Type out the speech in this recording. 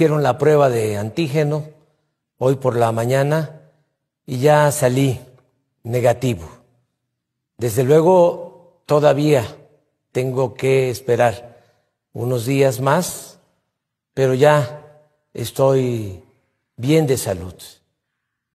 hicieron la prueba de antígeno hoy por la mañana y ya salí negativo. Desde luego, todavía tengo que esperar unos días más, pero ya estoy bien de salud.